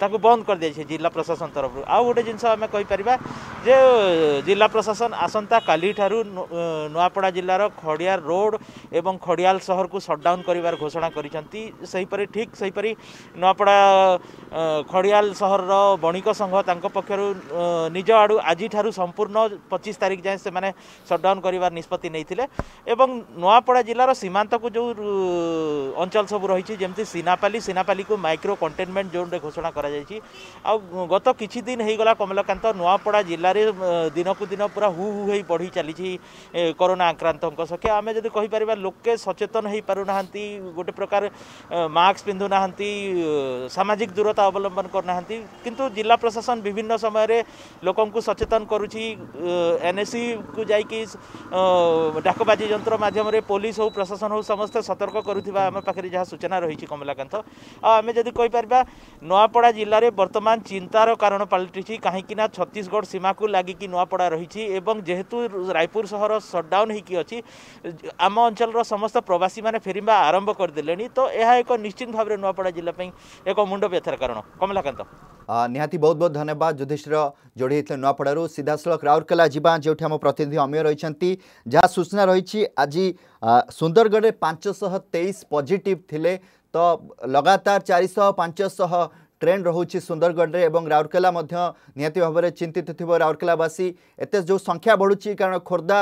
ତାକୁ ବନ୍ଦ କରିଦିଆଯାଇଛି ଜିଲ୍ଲା ପ୍ରଶାସନ ତରଫରୁ ଆଉ ଗୋଟେ ଜିନିଷ ଆମେ କହିପାରିବା ଯେ ଜିଲ୍ଲା ପ୍ରଶାସନ ଆସନ୍ତାକାଲିଠାରୁ ନୂଆପଡ଼ା ଜିଲ୍ଲାର ଖଡ଼ିଆର ରୋଡ଼ ଏବଂ ଖଡ଼ିଆଲ ସହରକୁ ସଟ୍ଡାଉନ୍ କରିବାର ଘୋଷଣା କରିଛନ୍ତି ସେହିପରି ଠିକ୍ ସେହିପରି ନୂଆପଡ଼ା ଖଡ଼ିଆଲ ସହରର ବଣିକ ସଂଘ ତାଙ୍କ ପକ୍ଷରୁ ନିଜ ଆଡ଼ୁ ଆଜିଠାରୁ ସମ୍ପୂର୍ଣ୍ଣ ପଚିଶ ତାରିଖ ଯାଏଁ ସେମାନେ ସଟ୍ଡାଉନ୍ କରିବାର ନିଷ୍ପତ୍ତି ନେଇଥିଲେ ଏବଂ ନୂଆପଡ଼ା ଜିଲ୍ଲାର ସୀମାନ୍ତକୁ ଯେଉଁ ଅଞ୍ଚଳ ସବୁ ରହିଛି ଯେମିତି ସିନାପାଲି ବୋଲି ସିନାପାଲିକୁ ମାଇକ୍ରୋ କଣ୍ଟେନମେଣ୍ଟ ଜୋନ୍ରେ ଘୋଷଣା କରାଯାଇଛି ଆଉ ଗତ କିଛି ଦିନ ହୋଇଗଲା କମଲାକାନ୍ତ ନୂଆପଡ଼ା ଜିଲ୍ଲାରେ ଦିନକୁ ଦିନ ପୁରା ହୁ ହୁ ହୋଇ ବଢ଼ି ଚାଲିଛି କରୋନା ଆକ୍ରାନ୍ତଙ୍କ ସଂଖ୍ୟା ଆମେ ଯଦି କହିପାରିବା ଲୋକେ ସଚେତନ ହୋଇପାରୁନାହାନ୍ତି ଗୋଟେ ପ୍ରକାର ମାସ୍କ ପିନ୍ଧୁନାହାନ୍ତି ସାମାଜିକ ଦୂରତା ଅବଲମ୍ବନ କରୁନାହାନ୍ତି କିନ୍ତୁ ଜିଲ୍ଲା ପ୍ରଶାସନ ବିଭିନ୍ନ ସମୟରେ ଲୋକଙ୍କୁ ସଚେତନ କରୁଛି ଏନ୍ଏସିକୁ ଯାଇକି ଡାକବାଜି ଯନ୍ତ୍ର ମାଧ୍ୟମରେ ପୋଲିସ ହେଉ ପ୍ରଶାସନ ହେଉ ସମସ୍ତେ ସତର୍କ କରୁଥିବା ଆମ ପାଖରେ ଯାହା ସୂଚନା ରହିଛି କମଲାକାନ୍ତ आम जदि कहींपर नुआपड़ा जिले बर्तमान चिंतार कारण पलटि कहीं छत्तीशगढ़ सीमा को लगिकी नुआपड़ा रही जेहेतु रायपुर सहर सटडाउन होकी अच्छी आम अंचल समस्त प्रवासी मैंने फेरवा आरंभ करदे तो यह एक निश्चित भाव में नुआपड़ा जिलापी एक मुंड व्यथार कारण कमलाकांत ନିହାତି ବହୁତ ବହୁତ ଧନ୍ୟବାଦ ଯୁଧିଷ୍ଠିର ଯୋଡ଼ି ହେଇଥିଲେ ନୂଆପଡ଼ାରୁ ସିଧାସଳଖ ରାଉରକେଲା ଯିବା ଯେଉଁଠି ଆମ ପ୍ରତିନିଧି ଅମୀୟ ରହିଛନ୍ତି ଯାହା ସୂଚନା ରହିଛି ଆଜି ସୁନ୍ଦରଗଡ଼ରେ ପାଞ୍ଚଶହ ତେଇଶ ପଜିଟିଭ୍ ଥିଲେ তো লাগাতার 400 500 ট্রেন রহুচি সুন্দরগড় রে এবং রাউড়কেলা মধ্য নিহতি ভাবে চিন্তিত থিব রাউড়কেলাবাসী এতে যে সংখ্যা বাড়ুচি কারণ খোরদা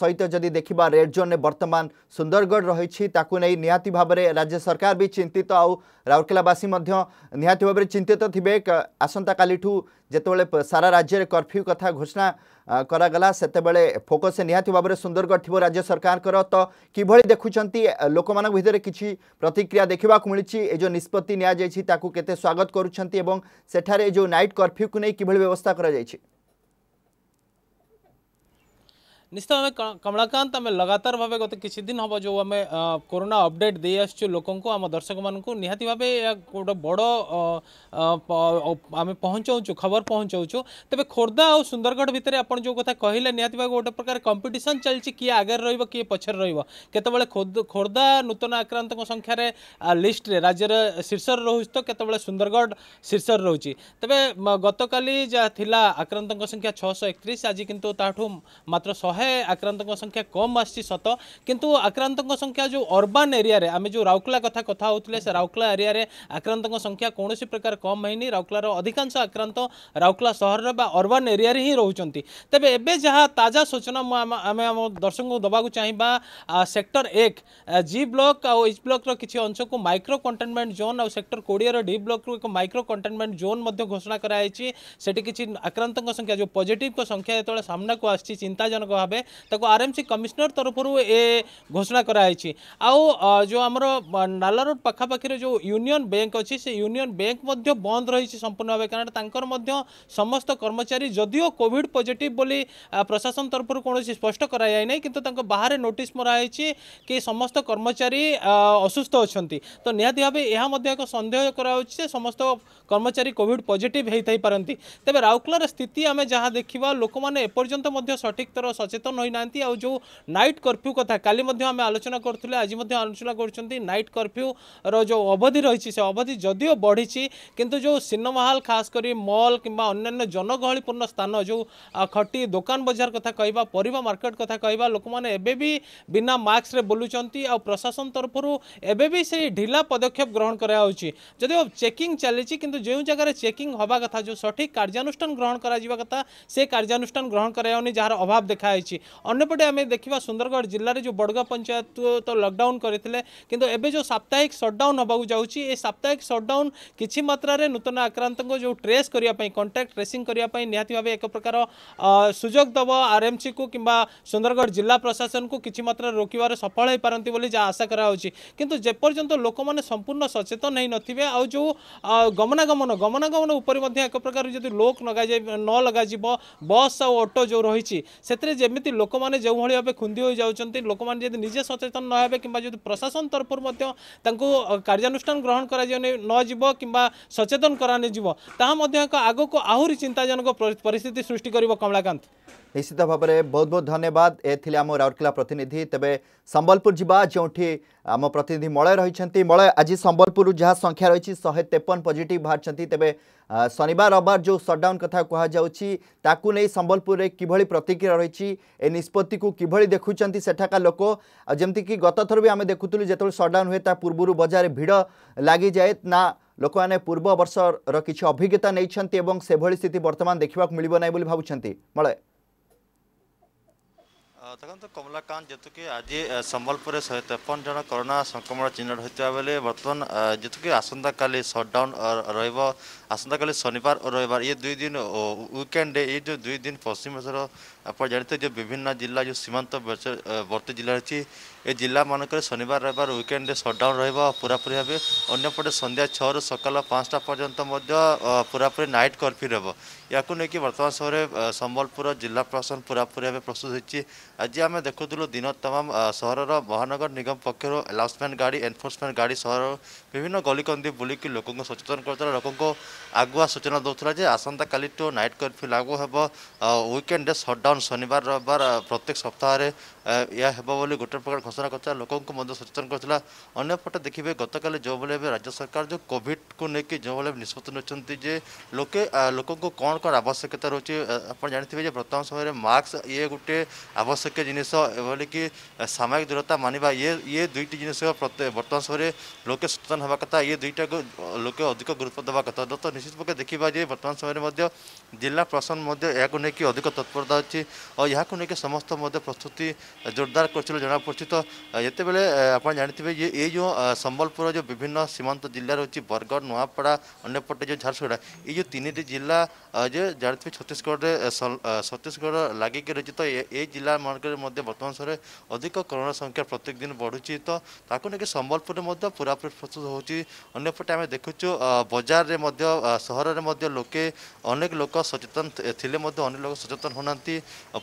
সহিত যদি দেখিবা রেড জোন নে বর্তমান সুন্দরগড় রহিচি তাকু নে নিহতি ভাবে রাজ্য সরকার বি চিন্তিত আউ রাউড়কেলাবাসী মধ্য নিহতি ভাবে চিন্তিত থিবে আসন্তা কালিতু যেতবে সারা রাজ্যের কর্ফ্যু কথা ঘোষণা କରାଗଲା ସେତେବେଳେ ଫୋକସ୍ ନିହାତି ଭାବରେ ସୁନ୍ଦରଗଡ଼ ଥିବ ରାଜ୍ୟ ସରକାରଙ୍କର ତ କିଭଳି ଦେଖୁଛନ୍ତି ଲୋକମାନଙ୍କ ଭିତରେ କିଛି ପ୍ରତିକ୍ରିୟା ଦେଖିବାକୁ ମିଳିଛି ଏ ଯେଉଁ ନିଷ୍ପତ୍ତି ନିଆଯାଇଛି ତାକୁ କେତେ ସ୍ୱାଗତ କରୁଛନ୍ତି ଏବଂ ସେଠାରେ ଏ ଯେଉଁ ନାଇଟ୍ କର୍ଫ୍ୟୁକୁ ନେଇ କିଭଳି ବ୍ୟବସ୍ଥା କରାଯାଇଛି निश्चित भाव कमलाकांत आम लगातार भाव गत किसी दिन हम जो आम कोरोना अपडेट दे आस लोकं आम दर्शक मानक निहाती भाव गोटे बड़ आम पहुँचाऊ खबर पहुँचाऊ तेज खोर्धा और सुंदरगढ़ भितर आप जो कथ कहे निहाती भाव गोटे प्रकार कंपिटन चलती किए आगे रोक किए पचर रत खोर्धा नूत आक्रांत संख्यार लिस्ट राज्य शीर्ष रोच तो कत सुंदरगढ़ शीर्ष रोच तेब गत काली आक्रांत संख्या छःश एक आज कितु ताठ मात्र शहे शहे आक्रांत संख्या कम आत कितु आक्रांत संख्या जो अरबान एरिया आम जो राउरकला कथ कथा से राउरकला एरिया आक्रांत संख्या कौन प्रकार कम है राउरकलार अधिकांश आक्रांत राउरकला सहर अरबान एरिया ही रोचान तेज एवं जहाँ ताजा सूचना आम दर्शक को देवा चाहिए सेक्टर एक जि ब्लक आउ आई ब्लक किसी अंश को माइक्रो कंटेनमेंट जोन आउ सेक्टर कोड़े डी ब्लक एक माइक्रो कंटेनमेंट जोन घोषणा कर आक्रांत संख्या जो पजिट संख्या जो सामना को आसना भाव ଭାବେ ତାକୁ ଆର୍ଏମ୍ସି କମିଶନର ତରଫରୁ ଏ ଘୋଷଣା କରାଯାଇଛି ଆଉ ଯେଉଁ ଆମର ନାଲା ରୋଡ଼ ପାଖାପାଖିରେ ଯେଉଁ ୟୁନିୟନ ବ୍ୟାଙ୍କ ଅଛି ସେ ୟୁନିୟନ ବ୍ୟାଙ୍କ ମଧ୍ୟ ବନ୍ଦ ରହିଛି ସମ୍ପୂର୍ଣ୍ଣ ଭାବେ କାରଣ ତାଙ୍କର ମଧ୍ୟ ସମସ୍ତ କର୍ମଚାରୀ ଯଦିଓ କୋଭିଡ଼ ପଜିଟିଭ୍ ବୋଲି ପ୍ରଶାସନ ତରଫରୁ କୌଣସି ସ୍ପଷ୍ଟ କରାଯାଇ ନାହିଁ କିନ୍ତୁ ତାଙ୍କ ବାହାରେ ନୋଟିସ୍ ମରାହୋଇଛି କି ସମସ୍ତ କର୍ମଚାରୀ ଅସୁସ୍ଥ ଅଛନ୍ତି ତ ନିହାତି ଭାବେ ଏହା ମଧ୍ୟ ଏକ ସନ୍ଦେହ କରାଯାଉଛି ଯେ ସମସ୍ତ କର୍ମଚାରୀ କୋଭିଡ଼ ପଜିଟିଭ୍ ହୋଇଥାଇପାରନ୍ତି ତେବେ ରାଉରକେଲାର ସ୍ଥିତି ଆମେ ଯାହା ଦେଖିବା ଲୋକମାନେ ଏପର୍ଯ୍ୟନ୍ତ ମଧ୍ୟ ସଠିକ୍ ତର ସଚେତନ ସচେତନ ହୋଇନାହାନ୍ତି ଆଉ ଯେଉଁ ନାଇଟ୍ କର୍ଫ୍ୟୁ କଥା କାଲି ମଧ୍ୟ ଆମେ ଆଲୋଚନା କରୁଥିଲେ ଆଜି ମଧ୍ୟ ଆଲୋଚନା କରୁଛନ୍ତି ନାଇଟ୍ କର୍ଫ୍ୟୁର ଯେଉଁ ଅବଧି ରହିଛି ସେ ଅବଧି ଯଦିଓ ବଢ଼ିଛି କିନ୍ତୁ ଯେଉଁ ସିନେମା ହଲ୍ ଖାସ କରି ମଲ୍ କିମ୍ବା ଅନ୍ୟାନ୍ୟ ଜନଗହଳିପୂର୍ଣ୍ଣ ସ୍ଥାନ ଯେଉଁ ଖଟି ଦୋକାନ ବଜାର କଥା କହିବା ପରିବା ମାର୍କେଟ କଥା କହିବା ଲୋକମାନେ ଏବେ ବି ବିନା ମାସ୍କରେ ବୁଲୁଛନ୍ତି ଆଉ ପ୍ରଶାସନ ତରଫରୁ ଏବେ ବି ସେଇ ଢିଲା ପଦକ୍ଷେପ ଗ୍ରହଣ କରାଯାଉଛି ଯଦିଓ ଚେକିଂ ଚାଲିଛି କିନ୍ତୁ ଯେଉଁ ଜାଗାରେ ଚେକିଂ ହେବା କଥା ଯେଉଁ ସଠିକ୍ କାର୍ଯ୍ୟାନୁଷ୍ଠାନ ଗ୍ରହଣ କରାଯିବା କଥା ସେ କାର୍ଯ୍ୟାନୁଷ୍ଠାନ ଗ୍ରହଣ କରାଯାଉନି ଯାହାର ଅଭାବ ଦେଖାଯାଇଛି रही अंपटे आम देखा सुंदरगढ़ जिले में जो बड़गा पंचायत तो लकडाउन करते कि साप्ताहिक सटडाउन हाबक जाऊँगी साप्ताहिक सटडाउन किसी मात्रा नूत आक्रांत को जो ट्रेस करने कंटाक्ट ट्रेसींग निति भाव एक प्रकार सुजोग दब आर एम सी को कि सुंदरगढ़ जिला प्रशासन को किसी मात्र रोकवे सफल हो पारती बोली आशा करूँ जपर्यंत लोक मैंने संपूर्ण सचेतन हो ना आज जो गमनागमन गमनागमन एक प्रकार जो लोक लग न लग बस आटो जो रही से ଏମିତି ଲୋକମାନେ ଯେଉଁଭଳି ଭାବେ ଖୁନ୍ଦି ହୋଇଯାଉଛନ୍ତି ଲୋକମାନେ ଯଦି ନିଜେ ସଚେତନ ନ ହେବେ କିମ୍ବା ଯଦି ପ୍ରଶାସନ ତରଫରୁ ମଧ୍ୟ ତାଙ୍କୁ କାର୍ଯ୍ୟାନୁଷ୍ଠାନ ଗ୍ରହଣ କରାଯିବ ନଯିବ କିମ୍ବା ସଚେତନ କରାଯିବ ତାହା ମଧ୍ୟ ଏକ ଆଗକୁ ଆହୁରି ଚିନ୍ତାଜନକ ପରିସ୍ଥିତି ସୃଷ୍ଟି କରିବ କମଳାକାନ୍ତ ନିଶ୍ଚିତ ଭାବରେ ବହୁତ ବହୁତ ଧନ୍ୟବାଦ ଏ ଥିଲେ ଆମ ରାଉରକେଲା ପ୍ରତିନିଧି ତେବେ ସମ୍ବଲପୁର ଯିବା ଯେଉଁଠି ଆମ ପ୍ରତିନିଧି ମଳୟ ରହିଛନ୍ତି ମଳୟ ଆଜି ସମ୍ବଲପୁରରୁ ଯାହା ସଂଖ୍ୟା ରହିଛି ଶହେ ତେପନ ପଜିଟିଭ୍ ବାହାରିଛନ୍ତି ତେବେ ଶନିବାର ରବିବାର ଯେଉଁ ସଟ୍ଡାଉନ୍ କଥା କୁହାଯାଉଛି ତାକୁ ନେଇ ସମ୍ବଲପୁରରେ କିଭଳି ପ୍ରତିକ୍ରିୟା ରହିଛି ଏ ନିଷ୍ପତ୍ତିକୁ କିଭଳି ଦେଖୁଛନ୍ତି ସେଠାକାର ଲୋକ ଆଉ ଯେମିତିକି ଗତଥର ବି ଆମେ ଦେଖୁଥିଲୁ ଯେତେବେଳେ ସଟ୍ଡାଉନ୍ ହୁଏ ତା ପୂର୍ବରୁ ବଜାରରେ ଭିଡ଼ ଲାଗିଯାଏ ନା ଲୋକମାନେ ପୂର୍ବ ବର୍ଷର କିଛି ଅଭିଜ୍ଞତା ନେଇଛନ୍ତି ଏବଂ ସେଭଳି ସ୍ଥିତି ବର୍ତ୍ତମାନ ଦେଖିବାକୁ ମିଳିବ ନାହିଁ ବୋଲି ଭାବୁଛନ୍ତି ମଳୟ ଦେଖନ୍ତୁ କମଲାକାନ୍ତ ଯେତିକି ଆଜି ସମ୍ବଲପୁରରେ ଶହେ ତେପନ ଜଣ କରୋନା ସଂକ୍ରମଣ ଚିହ୍ନଟ ହୋଇଥିବା ବେଳେ ବର୍ତ୍ତମାନ ଯେତିକି ଆସନ୍ତାକାଲି ସଟ୍ଡାଉନ୍ ରହିବ ଆସନ୍ତାକାଲି ଶନିବାର ରହିବାର ଇଏ ଦୁଇ ଦିନ ୱିକେଣ୍ଡ ଡେ ଏଇ ଯେଉଁ ଦୁଇ ଦିନ ପଶ୍ଚିମବେଶର ଆପଣ ଜାଣିଥିବେ ଯେ ବିଭିନ୍ନ ଜିଲ୍ଲା ଯେଉଁ ସୀମାନ୍ତବର୍ତ୍ତୀ ଜିଲ୍ଲା ରହିଛି ଏ ଜିଲ୍ଲାମାନଙ୍କରେ ଶନିବାର ରବିବାର ୱିକେଣ୍ଡରେ ସଟ୍ଡାଉନ୍ ରହିବ ପୁରାପୁରି ଭାବେ ଅନ୍ୟପଟେ ସନ୍ଧ୍ୟା ଛଅରୁ ସକାଳ ପାଞ୍ଚଟା ପର୍ଯ୍ୟନ୍ତ ମଧ୍ୟ ପୁରାପୁରି ନାଇଟ୍ କର୍ଫ୍ୟୁ ରହିବ ଏହାକୁ ନେଇକି ବର୍ତ୍ତମାନ ସମୟରେ ସମ୍ବଲପୁର ଜିଲ୍ଲା ପ୍ରଶାସନ ପୁରାପୁରି ଭାବେ ପ୍ରସ୍ତୁତ ହୋଇଛି ଆଜି ଆମେ ଦେଖୁଥିଲୁ ଦିନ ତମାମ ସହରର ମହାନଗର ନିଗମ ପକ୍ଷରୁ ଆନାଉନ୍ସମେଣ୍ଟ ଗାଡ଼ି ଏନଫୋର୍ସମେଣ୍ଟ ଗାଡ଼ି ସହର ବିଭିନ୍ନ ଗଳିକନ୍ଦି ବୁଲିକି ଲୋକଙ୍କୁ ସଚେତନ କରୁଥିଲା ଲୋକଙ୍କୁ ଆଗୁଆ ସୂଚନା ଦେଉଥିଲା ଯେ ଆସନ୍ତାକାଲିଠୁ ନାଇଟ୍ କର୍ଫ୍ୟୁ ଲାଗୁ ହେବ ୱିକେଣ୍ଡରେ ସଟ୍ଡାଉନ୍ লকডাউন শনিবার রবিবার প্রত্যেক সপ্তাহে ଏହା ହେବ ବୋଲି ଗୋଟେ ପ୍ରକାର ଘୋଷଣା କରିଥିଲା ଲୋକଙ୍କୁ ମଧ୍ୟ ସଚେତନ କରିଥିଲା ଅନ୍ୟପଟେ ଦେଖିବେ ଗତକାଲି ଯେଉଁଭଳି ଏବେ ରାଜ୍ୟ ସରକାର ଯେଉଁ କୋଭିଡ଼କୁ ନେଇକି ଯେଉଁଭଳି ନିଷ୍ପତ୍ତି ନେଉଛନ୍ତି ଯେ ଲୋକେ ଲୋକଙ୍କୁ କ'ଣ କ'ଣ ଆବଶ୍ୟକତା ରହୁଛି ଆପଣ ଜାଣିଥିବେ ଯେ ବର୍ତ୍ତମାନ ସମୟରେ ମାସ୍କ ଇଏ ଗୋଟିଏ ଆବଶ୍ୟକୀୟ ଜିନିଷ ଏଭଳିକି ସାମାଜିକ ଦୂରତା ମାନିବା ଇଏ ଇଏ ଦୁଇଟି ଜିନିଷ ବର୍ତ୍ତମାନ ସମୟରେ ଲୋକେ ସଚେତନ ହେବା କଥା ଇଏ ଦୁଇଟାକୁ ଲୋକେ ଅଧିକ ଗୁରୁତ୍ୱ ଦେବା କଥା ତ ନିଶ୍ଚିତ ପକ୍ଷେ ଦେଖିବା ଯେ ବର୍ତ୍ତମାନ ସମୟରେ ମଧ୍ୟ ଜିଲ୍ଲା ପ୍ରଶାସନ ମଧ୍ୟ ଏହାକୁ ନେଇକି ଅଧିକ ତତ୍ପରତା ଅଛି ରହିଛି ଆଉ ଏହାକୁ ନେଇକି ସମସ୍ତ ମଧ୍ୟ ପ୍ରସ୍ତୁତି ଜୋରଦାର କରିଥିଲେ ଜଣାପଡ଼ୁଛି ତ ଯେତେବେଳେ ଆପଣ ଜାଣିଥିବେ ଯେ ଏଇ ଯେଉଁ ସମ୍ବଲପୁର ଯେଉଁ ବିଭିନ୍ନ ସୀମାନ୍ତ ଜିଲ୍ଲା ରହିଛି ବରଗଡ଼ ନୂଆପଡ଼ା ଅନ୍ୟପଟେ ଯେଉଁ ଝାରସୁଗୁଡ଼ା ଏଇ ଯେଉଁ ତିନିଟି ଜିଲ୍ଲା ଯେ ଜାଣିଥିବେ ଛତିଶଗଡ଼ରେ ଛତିଶଗଡ଼ ଲାଗିକି ରହିଛି ତ ଏଇ ଜିଲ୍ଲାମାନଙ୍କରେ ମଧ୍ୟ ବର୍ତ୍ତମାନ ସମୟରେ ଅଧିକ କରୋନା ସଂଖ୍ୟା ପ୍ରତ୍ୟେକ ଦିନ ବଢ଼ୁଛି ତ ତାକୁ ନେଇକି ସମ୍ବଲପୁରରେ ମଧ୍ୟ ପୁରାପୁରି ପ୍ରସ୍ତୁତ ହେଉଛି ଅନ୍ୟପଟେ ଆମେ ଦେଖୁଛୁ ବଜାରରେ ମଧ୍ୟ ସହରରେ ମଧ୍ୟ ଲୋକେ ଅନେକ ଲୋକ ସଚେତନ ଥିଲେ ମଧ୍ୟ ଅନେକ ଲୋକ ସଚେତନ ହେଉନାହାନ୍ତି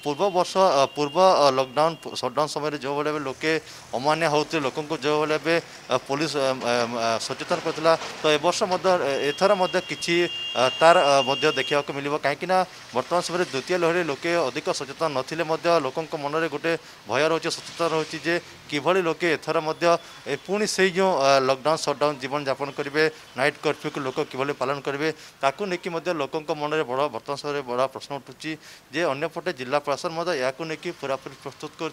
পূর্ব বর্ষ পূর্ব লকডাউন ସଟଡାଉନ୍ ସମୟରେ ଯେଉଁଭଳି ଏବେ ଲୋକେ ଅମାନ୍ୟ ହେଉଥିଲେ ଲୋକଙ୍କୁ ଯେଉଁଭଳି ଏବେ ପୋଲିସ ସଚେତନ କରିଥିଲା ତ ଏ ବର୍ଷ ମଧ୍ୟ ଏଥର ମଧ୍ୟ କିଛି ତାର ମଧ୍ୟ ଦେଖିବାକୁ ମିଳିବ କାହିଁକିନା ବର୍ତ୍ତମାନ ସମୟରେ ଦ୍ୱିତୀୟ ଲହରୀରେ ଲୋକେ ଅଧିକ ସଚେତନ ନଥିଲେ ମଧ୍ୟ ଲୋକଙ୍କ ମନରେ ଗୋଟେ ଭୟ ରହୁଛି ସଚେତନ ରହୁଛି ଯେ କିଭଳି ଲୋକେ ଏଥର ମଧ୍ୟ ପୁଣି ସେଇ ଯେଉଁ ଲକଡାଉନ୍ ସଟଡାଉନ୍ ଜୀବନଯାପନ କରିବେ ନାଇଟ୍ କର୍ଫ୍ୟୁକୁ ଲୋକ କିଭଳି ପାଳନ କରିବେ ତାକୁ ନେଇକି ମଧ୍ୟ ଲୋକଙ୍କ ମନରେ ବଡ଼ ବର୍ତ୍ତମାନ ସମୟରେ ବଡ଼ ପ୍ରଶ୍ନ ଉଠୁଛି ଯେ ଅନ୍ୟପଟେ जिला प्रशासन मध्य नहीं पूरापूरी प्रस्तुत कर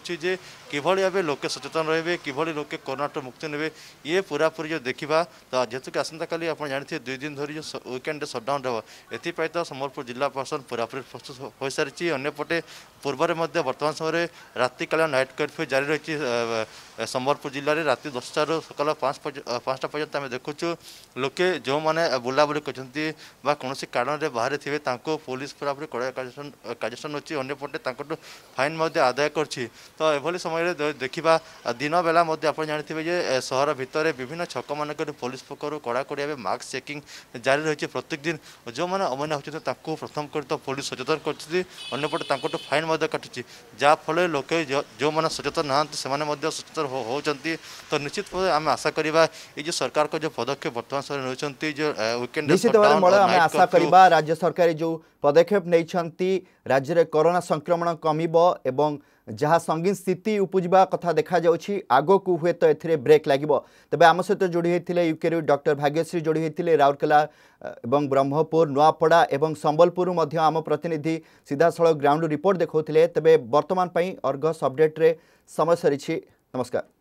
कि भाव लोके सचेतन रे कि लोके कोरोना ठू मुक्ति ने ये पूरापूरी जो देखा तो जेहतुक आसंता का आप जानते दुई दिन धरी विकेंडे सटडाउन रहा एथपाय तो समबलपुर जिला प्रशासन पूरापूरी प्रस्तुत हो सारी अंपटे पूर्वर मध्य बर्तमान समय रात काल नाइट कर्फ्यू जारी रही संबलपुर जिले में रात दस रु सकाल पाँचटा पर्यटन आम देखु लोके जो मैंने बुलाबूली करोसी कारण बाहर थे पुलिस पूरा पूरी कड़ा कार्यसन होती ପଏଣ୍ଟ ତାଙ୍କଠୁ ଫାଇନ୍ ମଧ୍ୟ ଆଦାୟ କରିଛି ତ ଏଭଳି ସମୟରେ ଦେଖିବା ବେଳା ମଧ୍ୟ ଆପଣ ଜାଣିଥିବେ ଯେ ସହର ଭିତରେ ବିଭିନ୍ନ ଛକମାନଙ୍କରେ ପୋଲିସ ପକ୍ଷରୁ କଡ଼ାକଡ଼ି ଭାବେ ମାସ୍କ ଚେକିଂ ଜାରି ରହିଛି ପ୍ରତ୍ୟେକ ଦିନ ଯେଉଁମାନେ ଅମନା ହେଉଛନ୍ତି ତାଙ୍କୁ ପ୍ରଥମ କରି ତ ପୋଲିସ ସଚେତନ କରୁଛନ୍ତି ଅନ୍ୟପଟେ ତାଙ୍କଠୁ ଫାଇନ୍ ମଧ୍ୟ କାଟୁଛି ଯାହାଫଳରେ ଲୋକେ ଯେଉଁମାନେ ସଚେତନ ନାହାନ୍ତି ସେମାନେ ମଧ୍ୟ ସଚେତନ ହେଉଛନ୍ତି ତ ନିଶ୍ଚିତ ଭାବେ ଆମେ ଆଶା କରିବା ଏଇ ଯେଉଁ ସରକାରଙ୍କ ଯେଉଁ ପଦକ୍ଷେପ ବର୍ତ୍ତମାନ ସମୟରେ ନେଉଛନ୍ତି ଯେଉଁ ଆଶା କରିବା ରାଜ୍ୟ ସରକାର ଯେଉଁ ପଦକ୍ଷେପ ନେଇଛନ୍ତି ରାଜ୍ୟରେ କରୋନା ସଂକ୍ରମଣ କମିବ ଏବଂ ଯାହା ସଙ୍ଗୀନ ସ୍ଥିତି ଉପୁଜିବା କଥା ଦେଖାଯାଉଛି ଆଗକୁ ହୁଏତ ଏଥିରେ ବ୍ରେକ୍ ଲାଗିବ ତେବେ ଆମ ସହିତ ଯୋଡ଼ି ହୋଇଥିଲେ ୟୁକେରୁ ଡକ୍ଟର ଭାଗ୍ୟଶ୍ରୀ ଯୋଡ଼ି ହୋଇଥିଲେ ରାଉରକେଲା ଏବଂ ବ୍ରହ୍ମପୁର ନୂଆପଡ଼ା ଏବଂ ସମ୍ବଲପୁରରୁ ମଧ୍ୟ ଆମ ପ୍ରତିନିଧି ସିଧାସଳଖ ଗ୍ରାଉଣ୍ଡରୁ ରିପୋର୍ଟ ଦେଖାଉଥିଲେ ତେବେ ବର୍ତ୍ତମାନ ପାଇଁ ଅର୍ଗସ୍ ଅପଡେଟ୍ରେ ସମୟ ସରିଛି ନମସ୍କାର